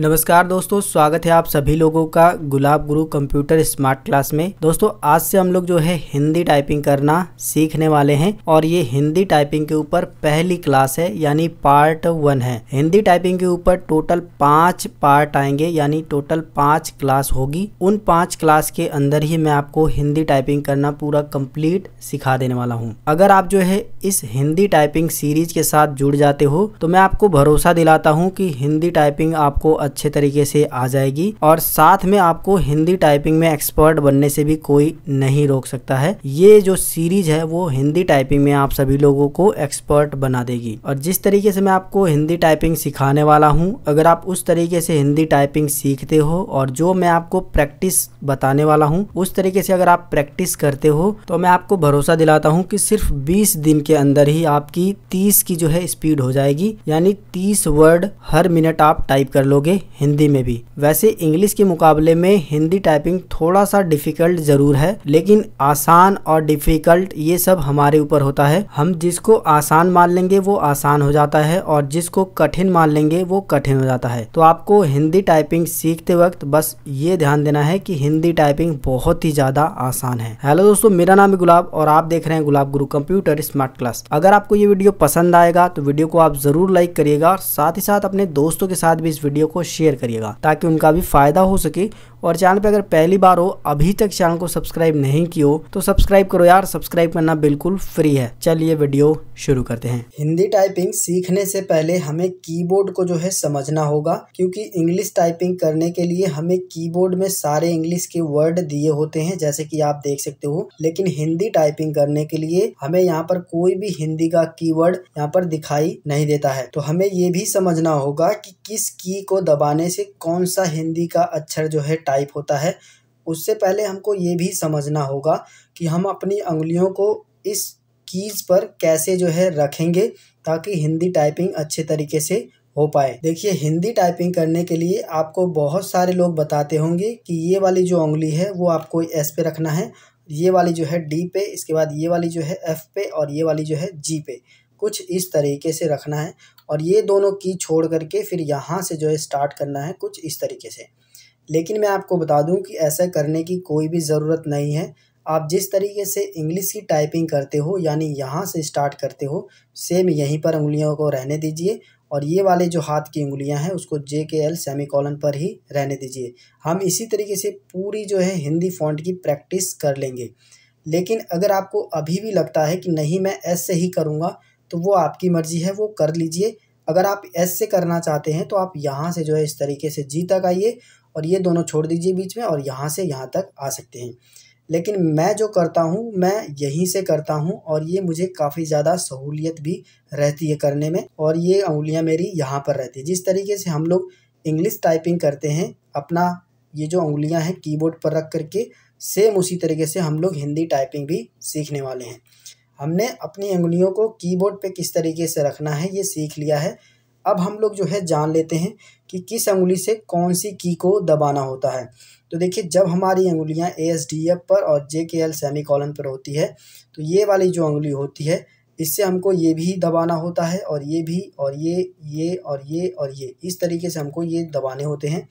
नमस्कार दोस्तों स्वागत है आप सभी लोगों का गुलाब गुरु कंप्यूटर स्मार्ट क्लास में दोस्तों आज से हम लोग जो है हिंदी टाइपिंग करना सीखने वाले हैं और ये हिंदी टाइपिंग के ऊपर पहली क्लास है यानी पार्ट वन है हिंदी टाइपिंग के ऊपर टोटल पांच पार्ट आएंगे यानी टोटल पांच क्लास होगी उन पांच क्लास के अंदर ही मैं आपको हिंदी टाइपिंग करना पूरा कम्प्लीट सिखा देने वाला हूँ अगर आप जो है इस हिंदी टाइपिंग सीरीज के साथ जुड़ जाते हो तो मैं आपको भरोसा दिलाता हूँ की हिंदी टाइपिंग आपको अच्छे तरीके से आ जाएगी और साथ में आपको हिंदी टाइपिंग में एक्सपर्ट बनने से भी कोई नहीं रोक सकता है ये जो सीरीज है वो हिंदी टाइपिंग में आप सभी लोगों को एक्सपर्ट बना देगी और जिस तरीके से मैं आपको हिंदी टाइपिंग सिखाने वाला हूँ अगर आप उस तरीके से हिंदी टाइपिंग सीखते हो और जो मैं आपको प्रैक्टिस बताने वाला हूँ उस तरीके से अगर आप प्रैक्टिस करते हो तो मैं आपको भरोसा दिलाता हूँ कि सिर्फ 20 दिन के अंदर ही आपकी 30 की जो है स्पीड हो जाएगी यानी 30 वर्ड हर मिनट आप टाइप कर लोगे हिंदी में भी वैसे इंग्लिश के मुकाबले में हिंदी टाइपिंग थोड़ा सा डिफिकल्ट जरूर है लेकिन आसान और डिफिकल्ट ये सब हमारे ऊपर होता है हम जिसको आसान मान लेंगे वो आसान हो जाता है और जिसको कठिन मान लेंगे वो कठिन हो जाता है तो आपको हिंदी टाइपिंग सीखते वक्त बस ये ध्यान देना है कि हिंदी टाइपिंग बहुत ही ज्यादा आसान है हेलो दोस्तों मेरा नाम है गुलाब और आप देख रहे हैं गुलाब गुरु कंप्यूटर स्मार्ट क्लास अगर आपको ये वीडियो पसंद आएगा तो वीडियो को आप जरूर लाइक करिएगा और साथ ही साथ अपने दोस्तों के साथ भी इस वीडियो को को शेयर करिएगा ताकि उनका भी फायदा हो सके और चैनल पे अगर पहली बार हो अभी तक चैनल को सब्सक्राइब नहीं किया हो तो सब्सक्राइब करो यार सब्सक्राइब करना बिल्कुल फ्री है चलिए वीडियो शुरू करते हैं हिंदी टाइपिंग सीखने से पहले हमें कीबोर्ड को जो है समझना होगा क्योंकि इंग्लिश टाइपिंग करने के लिए हमें कीबोर्ड में सारे इंग्लिश के वर्ड दिए होते हैं जैसे कि आप देख सकते हो लेकिन हिंदी टाइपिंग करने के लिए हमें यहाँ पर कोई भी हिंदी का की यहाँ पर दिखाई नहीं देता है तो हमें ये भी समझना होगा कि किस की को दबाने से कौन सा हिंदी का अक्षर जो है टाइप होता है उससे पहले हमको ये भी समझना होगा कि हम अपनी उंगलियों को इस कीज़ पर कैसे जो है रखेंगे ताकि हिंदी टाइपिंग अच्छे तरीके से हो पाए देखिए हिंदी टाइपिंग करने के लिए आपको बहुत सारे लोग बताते होंगे कि ये वाली जो उंगली है वो आपको एस पे रखना है ये वाली जो है डी पे इसके बाद ये वाली जो है एफ पे और ये वाली जो है जी पे कुछ इस तरीके से रखना है और ये दोनों की छोड़ करके फिर यहाँ से जो है स्टार्ट करना है कुछ इस तरीके से लेकिन मैं आपको बता दूं कि ऐसा करने की कोई भी ज़रूरत नहीं है आप जिस तरीके से इंग्लिश की टाइपिंग करते हो यानी यहाँ से स्टार्ट करते हो सेम यहीं पर उंगलियों को रहने दीजिए और ये वाले जो हाथ की उंगलियाँ हैं उसको जे के एल सेमी कॉलन पर ही रहने दीजिए हम इसी तरीके से पूरी जो है हिंदी फॉन्ट की प्रैक्टिस कर लेंगे लेकिन अगर आपको अभी भी लगता है कि नहीं मैं एस से ही करूँगा तो वो आपकी मर्ज़ी है वो कर लीजिए अगर आप एस से करना चाहते हैं तो आप यहाँ से जो है इस तरीके से जी तक आइए और ये दोनों छोड़ दीजिए बीच में और यहाँ से यहाँ तक आ सकते हैं लेकिन मैं जो करता हूँ मैं यहीं से करता हूँ और ये मुझे काफ़ी ज़्यादा सहूलियत भी रहती है करने में और ये उंगलियाँ मेरी यहाँ पर रहती है जिस तरीके से हम लोग इंग्लिश टाइपिंग करते हैं अपना ये जो उंगलियाँ हैं कीबोर्ड पर रख करके सेम उसी तरीके से हम लोग हिंदी टाइपिंग भी सीखने वाले हैं हमने अपनी उंगलियों को कीबोर्ड पे किस तरीके से रखना है ये सीख लिया है अब हम लोग जो है जान लेते हैं कि किस अंगुली से कौन सी की को दबाना होता है तो देखिए जब हमारी अंगुलियां ए एस डी एफ पर और जे के एल सेमी कॉलन पर होती है तो ये वाली जो अंगुली होती है इससे हमको ये भी दबाना होता है और ये भी और ये ये और ये और ये इस तरीके से हमको ये दबाने होते हैं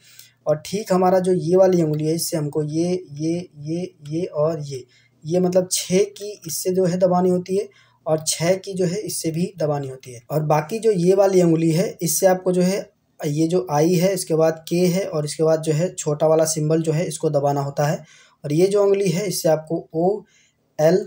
और ठीक हमारा जो ये वाली उंगली है इससे हमको ये ये ये ये और ये ये मतलब छः की इससे जो है दबानी होती है और छः की जो है इससे भी दबानी होती है और बाकी जो ये वाली उंगली है इससे आपको जो है ये जो आई है इसके बाद के है और इसके बाद जो है छोटा वाला सिंबल जो है इसको दबाना होता है और ये जो उंगली है इससे आपको ओ एल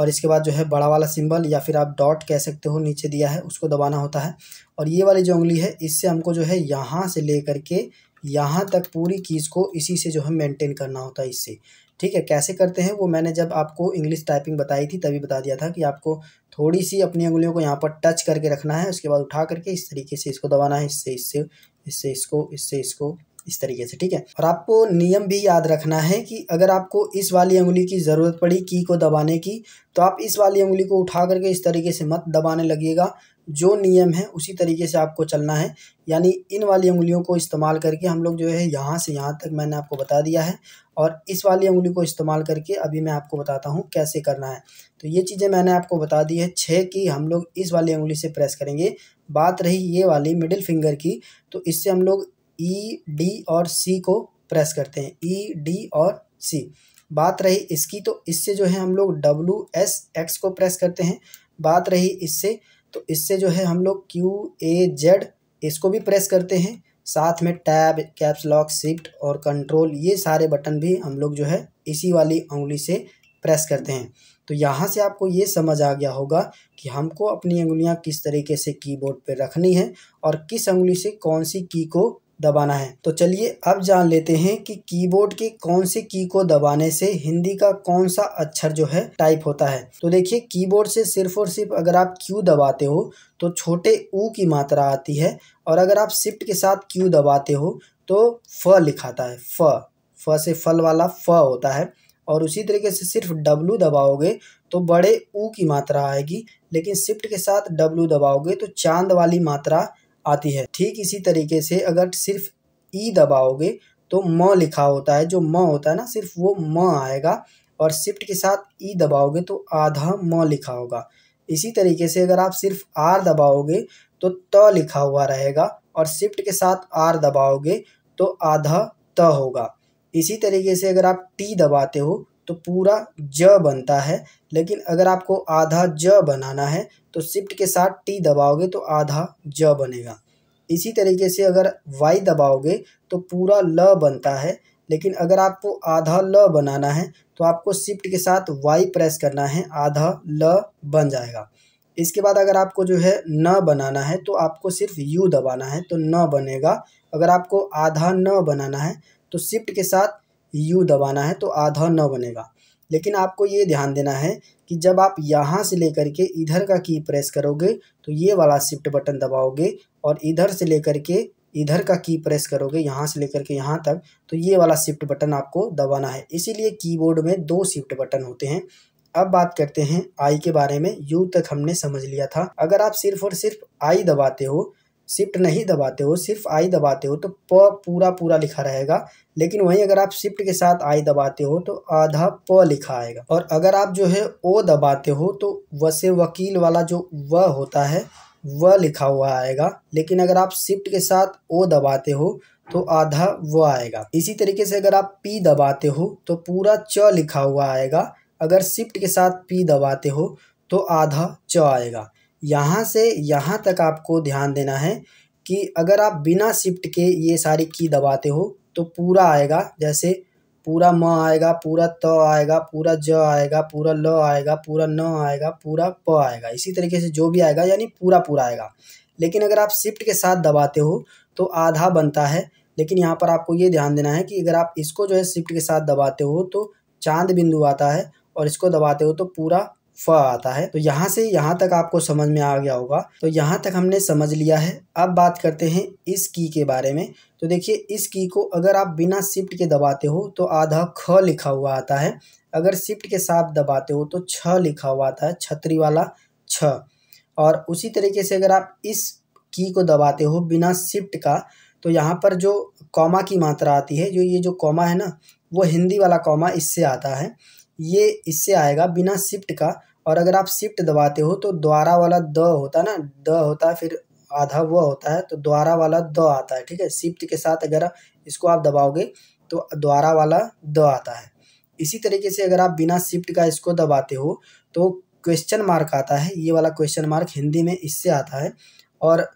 और इसके बाद जो है बड़ा वाला सिंबल या फिर आप डॉट कह सकते हो नीचे दिया है उसको दबाना होता है और ये वाली जो उंगली है इससे हमको जो है यहाँ से ले करके यहाँ तक पूरी चीज़ को इसी से जो है मेंटेन करना होता है इससे ठीक है कैसे करते हैं वो मैंने जब आपको इंग्लिश टाइपिंग बताई थी तभी बता दिया था कि आपको थोड़ी सी अपनी उंगलियों को यहाँ पर टच करके रखना है उसके बाद उठा करके इस तरीके से इसको दबाना है इससे इससे इससे इसको इससे इसको इस तरीके से ठीक है और आपको नियम भी याद रखना है कि अगर आपको इस वाली उंगली की ज़रूरत पड़ी की को दबाने की तो आप इस वाली उंगली को उठा करके इस तरीके से मत दबाने लगिएगा जो नियम है उसी तरीके से आपको चलना है यानी इन वाली उंगलियों को इस्तेमाल करके हम लोग जो है यहाँ से यहाँ तक मैंने आपको बता दिया है और इस वाली उंगली को इस्तेमाल करके अभी मैं आपको बताता हूँ कैसे करना है तो ये चीज़ें मैंने आपको बता दी है छः की हम लोग इस वाली उंगली से प्रेस करेंगे बात रही ये वाली मिडिल फिंगर की तो इससे हम लोग ई e, डी और सी को प्रेस करते हैं ई e, डी और सी बात रही इसकी तो इससे जो है हम लोग डब्लू एस एक्स को प्रेस करते हैं बात रही इससे तो इससे जो है हम लोग क्यू ए जेड इसको भी प्रेस करते हैं साथ में टैब कैप्स लॉक शिफ्ट और कंट्रोल ये सारे बटन भी हम लोग जो है इसी वाली उंगली से प्रेस करते हैं तो यहाँ से आपको ये समझ आ गया होगा कि हमको अपनी उंगलियाँ किस तरीके से कीबोर्ड पर रखनी है और किस उंगली से कौन सी की को दबाना है तो चलिए अब जान लेते हैं कि कीबोर्ड के कौन से की को दबाने से हिंदी का कौन सा अक्षर जो है टाइप होता है तो देखिए कीबोर्ड से सिर्फ और सिर्फ अगर आप क्यू दबाते हो तो छोटे ऊ की मात्रा आती है और अगर आप शिफ्ट के साथ क्यू दबाते हो तो फ लिखाता है फ फ से फल वाला फ होता है और उसी तरीके से सिर्फ डब्लू दबाओगे तो बड़े ऊ की मात्रा आएगी लेकिन शिफ्ट के साथ डब्लू दबाओगे तो चांद वाली मात्रा आती है ठीक इसी तरीके से अगर सिर्फ ई दबाओगे तो म लिखा होता है जो म होता है ना सिर्फ वो म आएगा और शिफ्ट के साथ ई दबाओगे तो आधा म लिखा होगा इसी तरीके से अगर आप सिर्फ आर दबाओगे तो त लिखा हुआ रहेगा और शिफ्ट के साथ आर दबाओगे तो आधा त होगा इसी तरीके से अगर आप टी दबाते हो तो पूरा ज बनता है लेकिन अगर आपको आधा ज बनाना है तो शिफ्ट के साथ टी दबाओगे तो आधा ज बनेगा इसी तरीके से अगर वाई दबाओगे तो पूरा ल बनता है लेकिन अगर आपको आधा ल बनाना है तो आपको शिफ्ट के साथ वाई प्रेस करना है आधा ल बन जाएगा इसके बाद अगर आपको जो है न बनाना है तो आपको सिर्फ यू दबाना है तो न बनेगा अगर आपको आधा न बनाना है तो शिफ्ट के साथ यू दबाना है तो आधा न बनेगा लेकिन आपको ये ध्यान देना है कि जब आप यहाँ से लेकर के इधर का की प्रेस करोगे तो ये वाला शिफ्ट बटन दबाओगे और इधर से लेकर के इधर का की प्रेस करोगे यहाँ से लेकर के यहाँ तक तो ये वाला शिफ्ट बटन आपको दबाना है इसीलिए कीबोर्ड में दो शिफ्ट बटन होते हैं अब बात करते हैं आई के बारे में यू तक हमने समझ लिया था अगर आप सिर्फ और सिर्फ आई दबाते हो शिफ्ट नहीं दबाते हो सिर्फ आई दबाते हो तो प पूरा पूरा लिखा रहेगा लेकिन वहीं अगर आप शिफ्ट के साथ आई दबाते हो तो आधा प लिखा आएगा और अगर आप जो है ओ दबाते हो तो से वकील वाला जो व होता है व लिखा हुआ आएगा लेकिन अगर आप शिफ्ट के साथ ओ दबाते हो तो आधा व आएगा इसी तरीके से अगर आप पी दबाते हो तो पूरा च लिखा हुआ आएगा अगर शिफ्ट के साथ पी दबाते हो तो आधा च आएगा यहाँ से यहाँ तक आपको ध्यान देना है कि अगर आप बिना शिफ्ट के ये सारी की दबाते हो तो पूरा आएगा जैसे पूरा म आएगा पूरा त तो आएगा पूरा ज आएगा पूरा ल आएगा पूरा न आएगा पूरा प आएगा इसी तरीके से जो भी आएगा यानी पूरा पूरा आएगा लेकिन अगर आप शिफ्ट के साथ दबाते हो तो आधा बनता है लेकिन यहाँ पर आपको ये ध्यान देना है कि अगर आप इसको जो है शिफ्ट के साथ दबाते हो तो चांद बिंदु आता है और इसको दबाते हो तो पूरा फ आता है तो यहाँ से यहाँ तक आपको समझ में आ गया होगा तो यहाँ तक हमने समझ लिया है अब बात करते हैं इस की के बारे में तो देखिए इस की को अगर आप बिना शिफ्ट के दबाते हो तो आधा ख लिखा हुआ आता है अगर शिफ्ट के साथ दबाते हो तो छ लिखा हुआ आता है छतरी वाला छ और उसी तरीके से अगर आप इस की को दबाते हो बिना शिफ्ट का तो यहाँ पर जो कॉमा की मात्रा आती है जो ये जो कॉमा है ना वो हिंदी वाला कॉमा इससे आता है ये इससे आएगा बिना शिफ्ट का और अगर आप शिफ्ट दबाते हो तो द्वारा वाला द होता है ना द होता है फिर आधा व होता है तो द्वारा वाला द आता है ठीक है शिफ्ट के साथ अगर इसको आप दबाओगे तो द्वारा वाला द आता है इसी तरीके से अगर आप बिना शिफ्ट का इसको दबाते हो तो क्वेश्चन मार्क आता है ये वाला क्वेश्चन मार्क हिंदी में इससे आता है और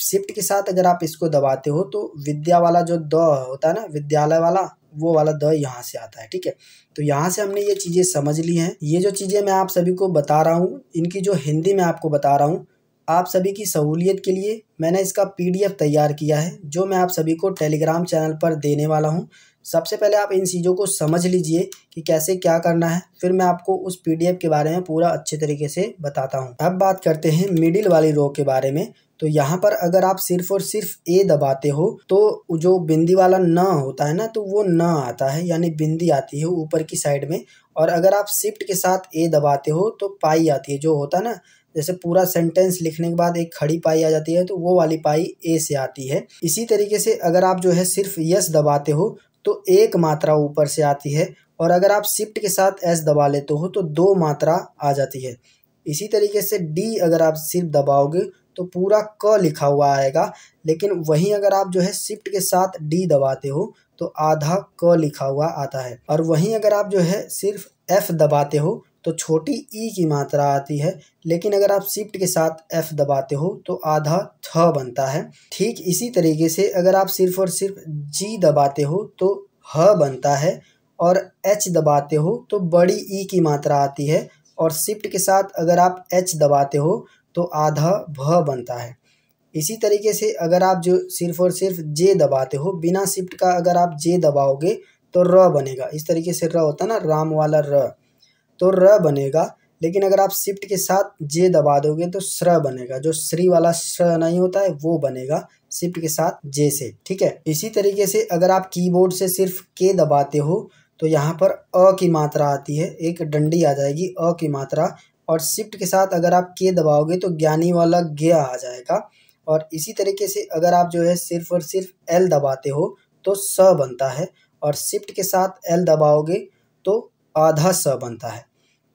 शिफ्ट के साथ अगर आप इसको दबाते हो तो विद्या वाला जो द होता है ना विद्यालय वाला वो वाला द यहाँ से आता है ठीक है तो यहाँ से हमने ये चीज़ें समझ ली हैं ये जो चीज़ें मैं आप सभी को बता रहा हूँ इनकी जो हिंदी में आपको बता रहा हूँ आप सभी की सहूलियत के लिए मैंने इसका पीडीएफ तैयार किया है जो मैं आप सभी को टेलीग्राम चैनल पर देने वाला हूँ सबसे पहले आप इन चीज़ों को समझ लीजिए कि कैसे क्या करना है फिर मैं आपको उस पीडीएफ के बारे में पूरा अच्छे तरीके से बताता हूँ अब बात करते हैं मिडिल वाली रो के बारे में तो यहाँ पर अगर आप सिर्फ और सिर्फ ए दबाते हो तो जो बिंदी वाला न होता है ना तो वो न आता है यानी बिंदी आती है ऊपर की साइड में और अगर आप शिफ्ट के साथ ए दबाते हो तो पाई आती है जो होता है ना जैसे पूरा सेंटेंस लिखने के बाद एक खड़ी पाई आ जाती है तो वो वाली पाई ए से आती है इसी तरीके से अगर आप जो है सिर्फ यस दबाते हो तो एक मात्रा ऊपर से आती है और अगर आप शिफ्ट के साथ एस दबा लेते हो तो दो मात्रा आ जाती है इसी तरीके से डी अगर आप सिर्फ दबाओगे तो पूरा क लिखा हुआ आएगा लेकिन वहीं अगर आप जो है शिफ्ट के साथ डी दबाते हो तो आधा क लिखा हुआ आता है और वहीं अगर आप जो है सिर्फ एफ दबाते हो तो छोटी ई e की मात्रा आती है लेकिन अगर आप शिफ्ट के साथ एफ दबाते हो तो आधा थ बनता है ठीक इसी तरीके से अगर आप सिर्फ और सिर्फ जी दबाते हो तो ह बनता है और एच दबाते हो तो बड़ी ई e की मात्रा आती है और शिफ्ट के साथ अगर आप एच दबाते हो तो आधा भ बनता है इसी तरीके से अगर आप जो सिर्फ और सिर्फ जे दबाते हो बिना शिफ्ट का अगर आप जे दबाओगे तो र बनेगा इस तरीके से र होता है ना राम वाला र तो र बनेगा लेकिन अगर आप शिफ्ट के साथ जे दबा दोगे तो स्र बनेगा जो श्री वाला स्र नहीं होता है वो बनेगा शिफ्ट के साथ जे से ठीक है इसी तरीके से अगर आप कीबोर्ड से सिर्फ के दबाते हो तो यहाँ पर अ की मात्रा आती है एक डंडी आ जाएगी अ की मात्रा और शिफ्ट के साथ अगर आप के दबाओगे तो ज्ञानी वाला गया आ जाएगा और इसी तरीके से अगर आप जो है सिर्फ और सिर्फ एल दबाते हो तो स बनता है और शिफ्ट के साथ एल दबाओगे तो आधा स बनता है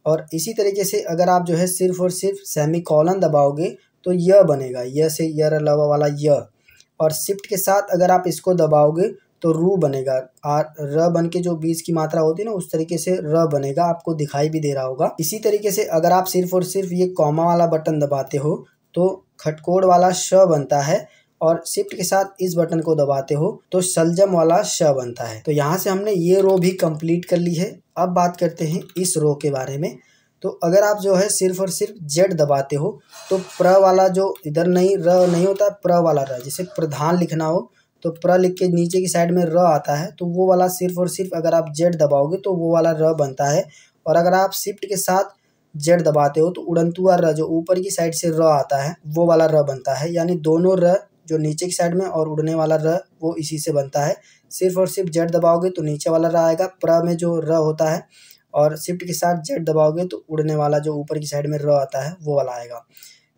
और इसी तरीके से अगर आप जो है सिर्फ और सिर्फ सेमी कॉलन दबाओगे तो य बनेगा य से यर अलावा वाला य और शिफ्ट के साथ अगर आप इसको दबाओगे तो रू बनेगा आर र बन के जो बीज की मात्रा होती है ना उस तरीके से र बनेगा आपको दिखाई भी दे रहा होगा इसी तरीके से अगर आप सिर्फ और सिर्फ ये कॉमा वाला बटन दबाते हो तो खटकोड़ वाला श बनता है और शिफ्ट के साथ इस बटन को दबाते हो तो सलजम वाला श बनता है तो यहाँ से हमने ये रो भी कंप्लीट कर ली है अब बात करते हैं इस रो के बारे में तो अगर आप जो है सिर्फ और सिर्फ जेड दबाते हो तो प्र वाला जो इधर नहीं र नहीं होता प्र वाला र जैसे प्रधान लिखना हो तो प्र लिख के नीचे की साइड में र आता है तो वो वाला सिर्फ और सिर्फ अगर आप जेड दबाओगे तो वो वाला र बनता है और अगर आप शिफ्ट के साथ जेड दबाते हो तो उड़ंतुआ र जो ऊपर की साइड से र आता है वो वाला र बनता है यानी दोनों र जो नीचे की साइड में और उड़ने वाला र वो इसी से बनता है सिर्फ और सिर्फ जेड दबाओगे तो नीचे वाला र आएगा प्र में जो र होता है और शिफ्ट के साथ जेड दबाओगे तो उड़ने वाला जो ऊपर की साइड में र आता है वो वाला आएगा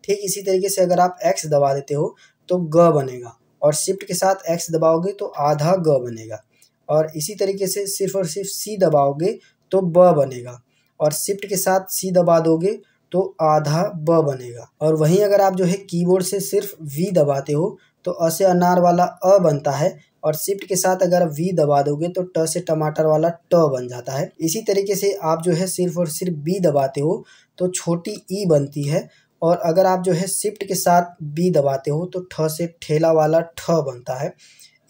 ठीक इसी तरीके से अगर आप एक्स दबा देते हो तो ग बनेगा और शिफ्ट के साथ एक्स दबाओगे तो आधा ग बनेगा और इसी तरीके से सिर्फ और सिर्फ सी दबाओगे तो ब बनेगा और शिफ्ट के साथ सी दबा दोगे तो आधा ब बनेगा और वहीं अगर आप जो है कीबोर्ड से सिर्फ वी दबाते हो तो अ से अनार वाला अ बनता है और शिफ्ट के साथ अगर वी दबा दोगे तो ट से टमाटर वाला ट बन जाता है इसी तरीके से आप जो है सिर्फ और सिर्फ बी दबाते हो तो छोटी ई e बनती है और अगर आप जो है शिफ्ट के साथ बी दबाते हो तो ठ से ठेला वाला ठ बनता है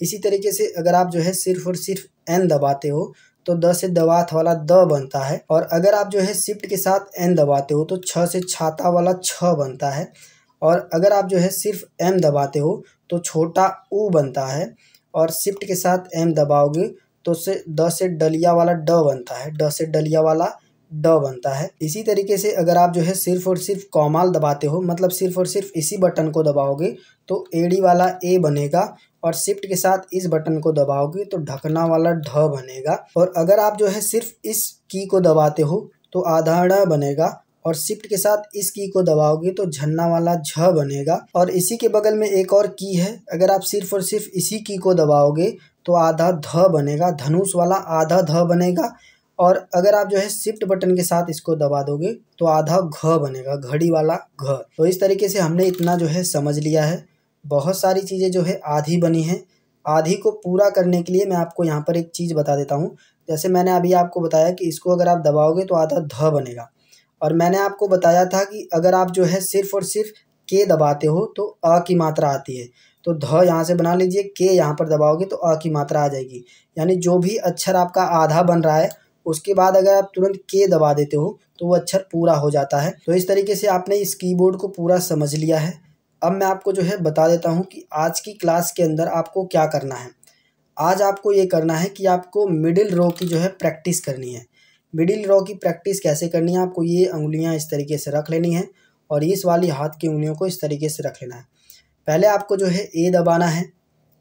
इसी तरीके से अगर आप जो है सिर्फ और सिर्फ एन दबाते हो तो द से दवात वाला द बनता है और अगर आप जो है शिफ्ट के साथ एन दबाते हो तो छ से छाता वाला छ बनता है और अगर आप जो है सिर्फ एम दबाते हो तो छोटा ऊ बनता है और शिफ्ट के साथ एम दबाओगे तो से द से डलिया वाला ड बनता है ड से डलिया वाला ड बनता है इसी तरीके से अगर आप जो है सिर्फ और सिर्फ कौमाल दबाते हो मतलब सिर्फ और सिर्फ इसी बटन को दबाओगे तो एडी वाला ए बनेगा और शिफ्ट के साथ इस बटन को दबाओगे तो ढकना वाला ढ बनेगा और अगर आप जो है सिर्फ इस की को दबाते हो तो ड बनेगा और शिफ्ट के साथ इस की को दबाओगे तो झन्ना वाला झ बनेगा और इसी के बगल में एक और की है अगर आप सिर्फ और सिर्फ इसी की को दबाओगे तो आधा ध बनेगा धनुष वाला आधा ध बनेगा और अगर आप जो है शिफ्ट बटन के साथ इसको दबा दोगे तो आधा घ बनेगा घड़ी वाला घ तो इस तरीके से हमने इतना जो है समझ लिया है बहुत सारी चीज़ें जो है आधी बनी हैं आधी को पूरा करने के लिए मैं आपको यहाँ पर एक चीज़ बता देता हूँ जैसे मैंने अभी आपको बताया कि इसको अगर आप दबाओगे तो आधा ध बनेगा और मैंने आपको बताया था कि अगर आप जो है सिर्फ और सिर्फ के दबाते हो तो अ की मात्रा आती है तो ध यहाँ से बना लीजिए के यहाँ पर दबाओगे तो अ की मात्रा आ जाएगी यानी जो भी अक्षर आपका आधा बन रहा है उसके बाद अगर आप तुरंत के दबा देते हो तो वो अक्षर पूरा हो जाता है तो इस तरीके से आपने इस कीबोर्ड को पूरा समझ लिया है अब मैं आपको जो है बता देता हूँ कि आज की क्लास के अंदर आपको क्या करना है आज आपको ये करना है कि आपको मिडिल रो की जो है प्रैक्टिस करनी है मिडिल रो की प्रैक्टिस कैसे करनी है आपको ये उंगलियाँ इस तरीके से रख लेनी है और इस वाली हाथ की उंगलियों को इस तरीके से रख लेना है पहले आपको जो है ए दबाना है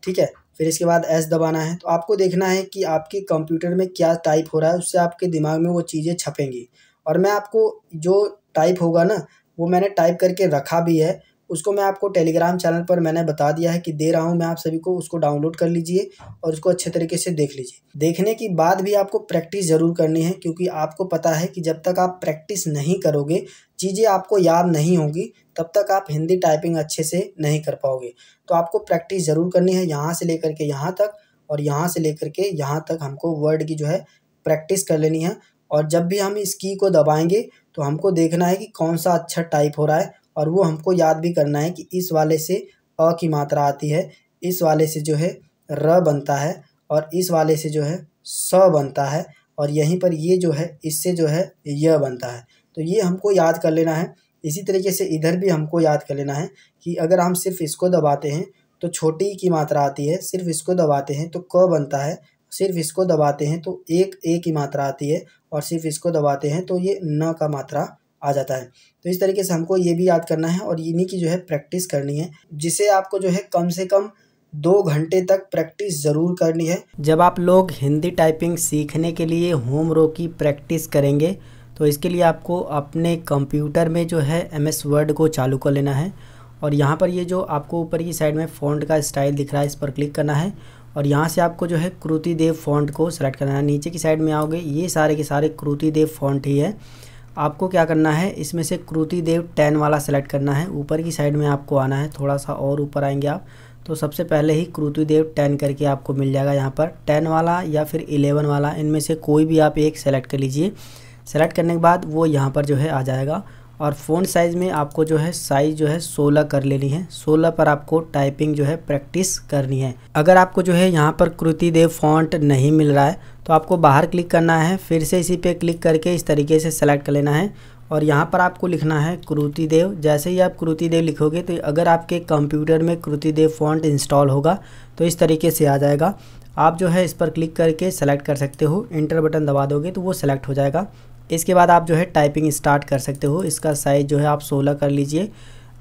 ठीक है फिर इसके बाद एस दबाना है तो आपको देखना है कि आपके कंप्यूटर में क्या टाइप हो रहा है उससे आपके दिमाग में वो चीज़ें छपेंगी और मैं आपको जो टाइप होगा ना वो मैंने टाइप करके रखा भी है उसको मैं आपको टेलीग्राम चैनल पर मैंने बता दिया है कि दे रहा हूँ मैं आप सभी को उसको डाउनलोड कर लीजिए और उसको अच्छे तरीके से देख लीजिए देखने के बाद भी आपको प्रैक्टिस ज़रूर करनी है क्योंकि आपको पता है कि जब तक आप प्रैक्टिस नहीं करोगे चीज़ें आपको याद नहीं होंगी तब तक आप हिंदी टाइपिंग अच्छे से नहीं कर पाओगे तो आपको प्रैक्टिस ज़रूर करनी है यहाँ से लेकर के यहाँ तक और यहाँ से लेकर के यहाँ तक हमको वर्ड की जो है प्रैक्टिस कर लेनी है और जब भी हम इस की को दबाएंगे तो हमको देखना है कि कौन सा अच्छा टाइप हो रहा है और वो हमको याद भी करना है कि इस वाले से अ की मात्रा आती है इस वाले से जो है र बनता है और इस वाले से जो है स बनता है और यहीं पर ये जो है इससे जो है य बनता है तो ये हमको याद कर लेना है इसी तरीके से इधर भी हमको याद कर लेना है कि अगर हम सिर्फ इसको दबाते हैं तो छोटी की मात्रा आती है सिर्फ इसको दबाते हैं तो क बनता है सिर्फ इसको दबाते हैं तो एक ए की मात्रा आती है और सिर्फ इसको दबाते हैं तो ये न का मात्रा आ जाता है तो इस तरीके से हमको ये भी याद करना है और इन्हीं की जो है प्रैक्टिस करनी है जिसे आपको जो है कम से कम दो घंटे तक प्रैक्टिस ज़रूर करनी है जब आप लोग हिंदी टाइपिंग सीखने के लिए होम रो की प्रैक्टिस करेंगे तो इसके लिए आपको अपने कंप्यूटर में जो है एम एस वर्ड को चालू कर लेना है और यहाँ पर ये जो आपको ऊपर की साइड में फ़ॉन्ट का स्टाइल दिख रहा है इस पर क्लिक करना है और यहाँ से आपको जो है कृति देव फॉन्ट को सेलेक्ट करना है नीचे की साइड में आओगे ये सारे के सारे कृति देव फॉन्ट ही है आपको क्या करना है इसमें से कृति देव टेन वाला सेलेक्ट करना है ऊपर की साइड में आपको आना है थोड़ा सा और ऊपर आएंगे आप तो सबसे पहले ही कृति देव टेन करके आपको मिल जाएगा यहाँ पर टेन वाला या फिर इलेवन वाला इनमें से कोई भी आप एक सेलेक्ट कर लीजिए सेलेक्ट करने के बाद वो यहाँ पर जो है आ जाएगा और फ़ोन साइज़ में आपको जो है साइज़ जो है 16 कर लेनी है 16 पर आपको टाइपिंग जो है प्रैक्टिस करनी है अगर आपको जो है यहाँ पर कृति देव फॉन्ट नहीं मिल रहा है तो आपको बाहर क्लिक करना है फिर से इसी पे क्लिक करके इस तरीके से सेलेक्ट कर लेना है और यहाँ पर आपको लिखना है कृति देव जैसे ही आप कृति देव लिखोगे तो अगर आपके कंप्यूटर में कृति देव फॉन्ट इंस्टॉल होगा तो इस तरीके से आ जाएगा आप जो है इस पर क्लिक करके सेलेक्ट कर सकते हो इंटर बटन दबा दोगे तो वो सेलेक्ट हो जाएगा इसके बाद आप जो है टाइपिंग स्टार्ट कर सकते हो इसका साइज़ जो है आप सोलह कर लीजिए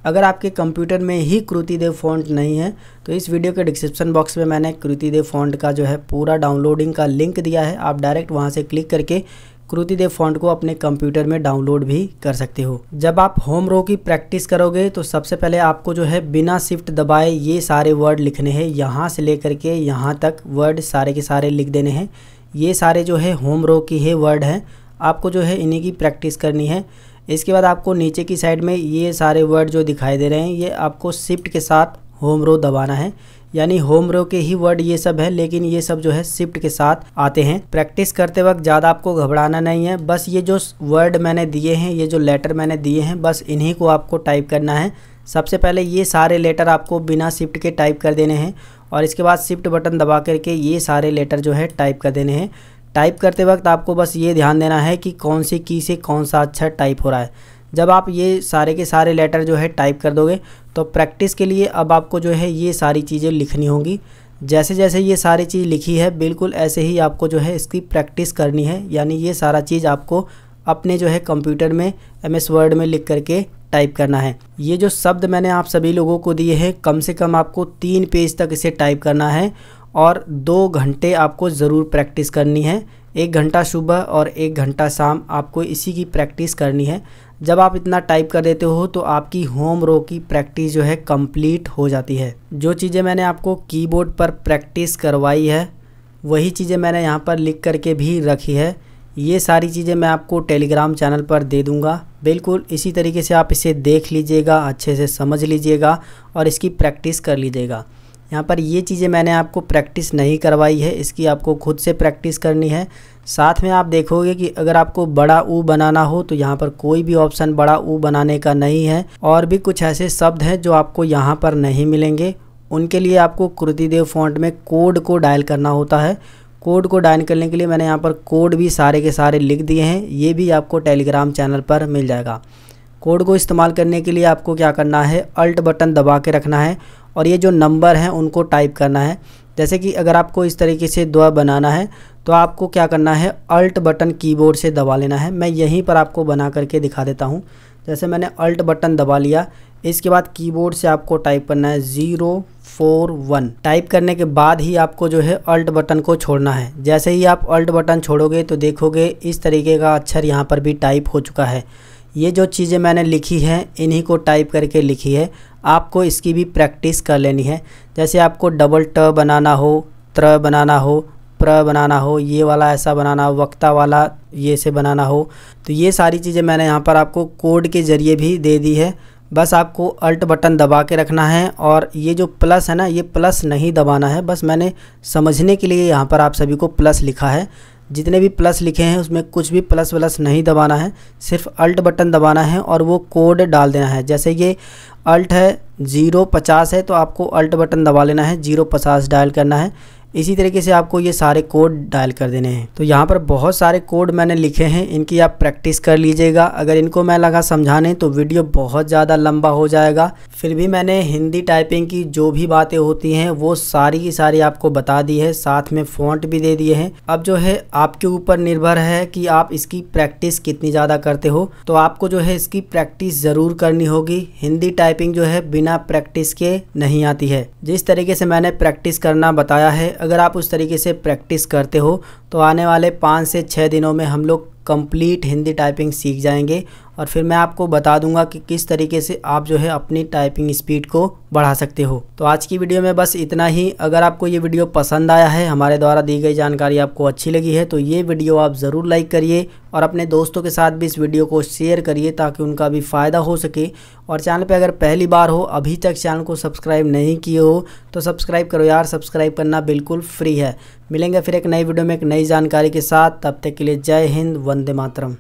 अगर आपके कंप्यूटर में ही कृति देव फॉन्ट नहीं है तो इस वीडियो के डिस्क्रिप्शन बॉक्स में मैंने कृति देव फॉन्ट का जो है पूरा डाउनलोडिंग का लिंक दिया है आप डायरेक्ट वहाँ से क्लिक करके कृति देव फॉन्ट को अपने कंप्यूटर में डाउनलोड भी कर सकते हो जब आप होम रो की प्रैक्टिस करोगे तो सबसे पहले आपको जो है बिना शिफ्ट दबाए ये सारे वर्ड लिखने हैं यहाँ से लेकर के यहाँ तक वर्ड सारे के सारे लिख देने हैं ये सारे जो है होम रो की है वर्ड हैं आपको जो है इन्हीं की प्रैक्टिस करनी है इसके बाद आपको नीचे की साइड में ये सारे वर्ड जो दिखाई दे रहे हैं ये आपको शिफ्ट के साथ होम रो दबाना है यानी होम रो के ही वर्ड ये सब है लेकिन ये सब जो है शिफ्ट के साथ आते हैं प्रैक्टिस करते वक्त ज़्यादा आपको घबराना नहीं है बस ये जो वर्ड मैंने दिए हैं ये जो लेटर मैंने दिए हैं बस इन्हीं को आपको टाइप करना है सबसे पहले ये सारे लेटर आपको बिना शिफ्ट के टाइप कर देने हैं और इसके बाद शिफ्ट बटन दबा करके ये सारे लेटर जो है टाइप कर देने हैं टाइप करते वक्त आपको बस ये ध्यान देना है कि कौन सी की से कौन सा अक्षर अच्छा टाइप हो रहा है जब आप ये सारे के सारे लेटर जो है टाइप कर दोगे तो प्रैक्टिस के लिए अब आपको जो है ये सारी चीज़ें लिखनी होंगी जैसे जैसे ये सारी चीज़ लिखी है बिल्कुल ऐसे ही आपको जो है इसकी प्रैक्टिस करनी है यानी ये सारा चीज़ आपको अपने जो है कंप्यूटर में एम एस वर्ड में लिख करके टाइप करना है ये जो शब्द मैंने आप सभी लोगों को दिए हैं कम से कम आपको तीन पेज तक इसे टाइप करना है और दो घंटे आपको ज़रूर प्रैक्टिस करनी है एक घंटा सुबह और एक घंटा शाम आपको इसी की प्रैक्टिस करनी है जब आप इतना टाइप कर देते हो तो आपकी होम रो की प्रैक्टिस जो है कंप्लीट हो जाती है जो चीज़ें मैंने आपको कीबोर्ड पर प्रैक्टिस करवाई है वही चीज़ें मैंने यहाँ पर लिख करके भी रखी है ये सारी चीज़ें मैं आपको टेलीग्राम चैनल पर दे दूँगा बिल्कुल इसी तरीके से आप इसे देख लीजिएगा अच्छे से समझ लीजिएगा और इसकी प्रैक्टिस कर लीजिएगा यहाँ पर ये चीज़ें मैंने आपको प्रैक्टिस नहीं करवाई है इसकी आपको खुद से प्रैक्टिस करनी है साथ में आप देखोगे कि अगर आपको बड़ा ऊ बनाना हो तो यहाँ पर कोई भी ऑप्शन बड़ा ऊ बनाने का नहीं है और भी कुछ ऐसे शब्द हैं जो आपको यहाँ पर नहीं मिलेंगे उनके लिए आपको कृतिदेव फॉन्ट में कोड को डायल करना होता है कोड को डायल करने के लिए मैंने यहाँ पर कोड भी सारे के सारे लिख दिए हैं ये भी आपको टेलीग्राम चैनल पर मिल जाएगा कोड को इस्तेमाल करने के लिए आपको क्या करना है अल्ट बटन दबा के रखना है और ये जो नंबर हैं उनको टाइप करना है जैसे कि अगर आपको इस तरीके से दुआ बनाना है तो आपको क्या करना है अल्ट बटन कीबोर्ड से दबा लेना है मैं यहीं पर आपको बना करके दिखा देता हूँ जैसे मैंने अल्ट बटन दबा लिया इसके बाद कीबोर्ड से आपको टाइप करना है ज़ीरो फोर वन टाइप करने के बाद ही आपको जो है अल्ट बटन को छोड़ना है जैसे ही आप अल्ट बटन छोड़ोगे तो देखोगे इस तरीके का अक्षर यहाँ पर भी टाइप हो चुका है ये जो चीज़ें मैंने लिखी हैं इन्हीं को टाइप करके लिखी है आपको इसकी भी प्रैक्टिस कर लेनी है जैसे आपको डबल ट बनाना हो त्र बनाना हो प्र बनाना हो ये वाला ऐसा बनाना हो वक्ता वाला ये से बनाना हो तो ये सारी चीज़ें मैंने यहाँ पर आपको कोड के ज़रिए भी दे दी है बस आपको अल्ट बटन दबा के रखना है और ये जो प्लस है ना ये प्लस नहीं दबाना है बस मैंने समझने के लिए यहाँ पर आप सभी को प्लस लिखा है जितने भी प्लस लिखे हैं उसमें कुछ भी प्लस व्लस नहीं दबाना है सिर्फ अल्ट बटन दबाना है और वो कोड डाल देना है जैसे ये अल्ट है ज़ीरो पचास है तो आपको अल्ट बटन दबा लेना है ज़ीरो पचास डायल करना है इसी तरीके से आपको ये सारे कोड डायल कर देने हैं तो यहाँ पर बहुत सारे कोड मैंने लिखे हैं इनकी आप प्रैक्टिस कर लीजिएगा अगर इनको मैं लगा समझाने तो वीडियो बहुत ज़्यादा लंबा हो जाएगा फिर भी मैंने हिंदी टाइपिंग की जो भी बातें होती हैं वो सारी की सारी आपको बता दी है साथ में फॉन्ट भी दे दिए हैं अब जो है आपके ऊपर निर्भर है कि आप इसकी प्रैक्टिस कितनी ज़्यादा करते हो तो आपको जो है इसकी प्रैक्टिस ज़रूर करनी होगी हिंदी टाइपिंग जो है बिना प्रैक्टिस के नहीं आती है जिस तरीके से मैंने प्रैक्टिस करना बताया है अगर आप उस तरीके से प्रैक्टिस करते हो तो आने वाले पाँच से छः दिनों में हम लोग कंप्लीट हिंदी टाइपिंग सीख जाएंगे और फिर मैं आपको बता दूंगा कि किस तरीके से आप जो है अपनी टाइपिंग स्पीड को बढ़ा सकते हो तो आज की वीडियो में बस इतना ही अगर आपको ये वीडियो पसंद आया है हमारे द्वारा दी गई जानकारी आपको अच्छी लगी है तो ये वीडियो आप ज़रूर लाइक करिए और अपने दोस्तों के साथ भी इस वीडियो को शेयर करिए ताकि उनका भी फ़ायदा हो सके और चैनल पर अगर पहली बार हो अभी तक चैनल को सब्सक्राइब नहीं किए हो तो सब्सक्राइब करो यार सब्सक्राइब करना बिल्कुल फ्री है मिलेंगे फिर एक नई वीडियो में एक नई जानकारी के साथ तब तक के लिए जय हिंद वंदे मातरम